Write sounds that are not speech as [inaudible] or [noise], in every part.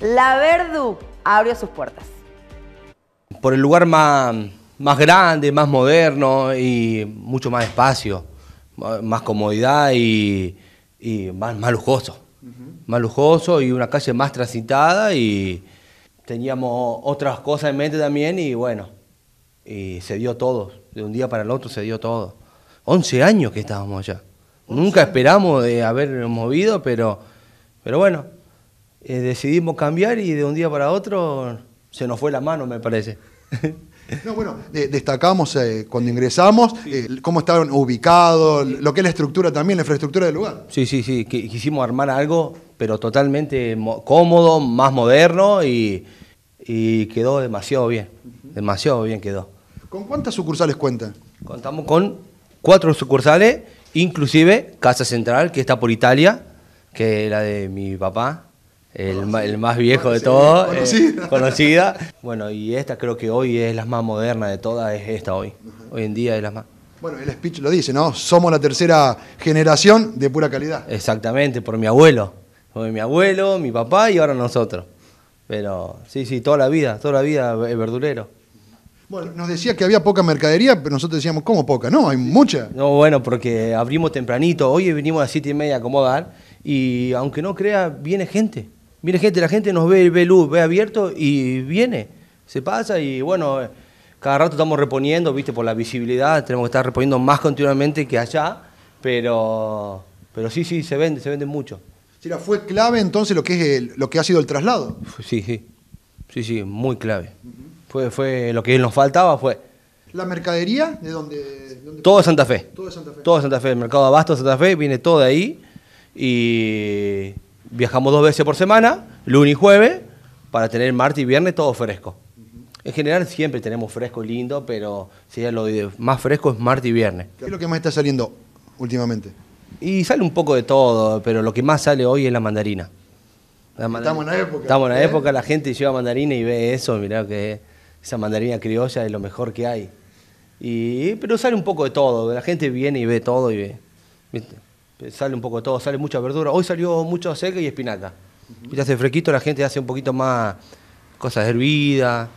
la Verdu abrió sus puertas. Por el lugar más, más grande, más moderno y mucho más espacio, más comodidad y, más, lujoso. Más lujoso y una calle más transitada y teníamos otras cosas en mente también y bueno, y se dio todo, de un día para el otro se dio todo. 11 años que estábamos allá. Nunca esperamos de habernos movido, pero, pero bueno, eh, decidimos cambiar y de un día para otro se nos fue la mano, me parece. [laughs] No, bueno, destacamos eh, cuando ingresamos eh, cómo estaban ubicados, lo que es la estructura también, la infraestructura del lugar. Sí, sí, sí, quisimos armar algo, pero totalmente cómodo, más moderno y, quedó demasiado bien, demasiado bien quedó. ¿Con cuántas sucursales cuenta? Contamos con cuatro sucursales, inclusive Casa Central, que está por Italia, que es la de mi papá, el, más viejo de todos, eh, [laughs] conocida. Bueno, y esta creo que hoy es la más moderna de todas, es esta hoy. Hoy en día es la más... Bueno, el speech lo dice, ¿no? Somos la tercera generación de pura calidad. Exactamente, por mi abuelo. Por mi abuelo, mi papá y ahora nosotros. Pero sí, sí, toda la vida, toda la vida verdulero. Bueno, nos decía que había poca mercadería, pero nosotros decíamos, ¿cómo poca? No, hay mucha. No, bueno, porque abrimos tempranito. Hoy venimos a las siete y media a acomodar y aunque no crea, viene gente. Mire gente, la gente nos ve, ve luz, ve abierto y viene, se pasa y bueno, cada rato estamos reponiendo, viste, por la visibilidad, tenemos que estar reponiendo más continuamente que allá, pero, pero sí, sí, se vende, se vende mucho. ¿Fue clave entonces lo que, es lo que ha sido el traslado? Sí, sí, sí, sí, muy clave. fue, lo que nos faltaba, fue... ¿La mercadería? ¿De dónde? De todo Santa Fe. Todo de Santa Fe. Todo Santa Fe. El mercado de Abasto Santa Fe viene todo de ahí. Y viajamos dos veces por semana, lunes y jueves, para tener martes y viernes todo fresco. En general siempre tenemos fresco lindo, pero si lo más fresco es martes y viernes. ¿Qué es lo que más está saliendo últimamente? Y sale un poco de todo, pero lo que más sale hoy es la mandarina. Estamos en la época. Estamos en la ¿Eh? época, la gente lleva mandarina y ve eso, mirá que esa mandarina criolla es lo mejor que hay. Y, pero sale un poco de todo, la gente viene y ve todo y ve sale un poco todo, sale mucha verdura. Hoy salió mucho acelga y espinaca. Uh hace fresquito, la gente hace un poquito más cosas hervidas.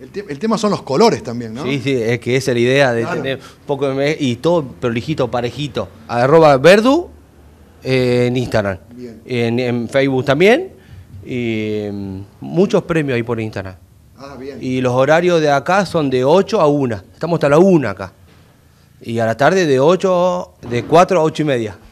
El, tema son los colores también, ¿no? Sí, sí, es que esa es la idea de tener un poco de y todo prolijito, parejito. Arroba Verdu eh, en Instagram. En, Facebook también. Y em, muchos premios ahí por Instagram. Ah, bien. Y los horarios de acá son de 8 a 1. Estamos hasta la 1 acá. Y a la tarde de 8, de 4 a 8 y media.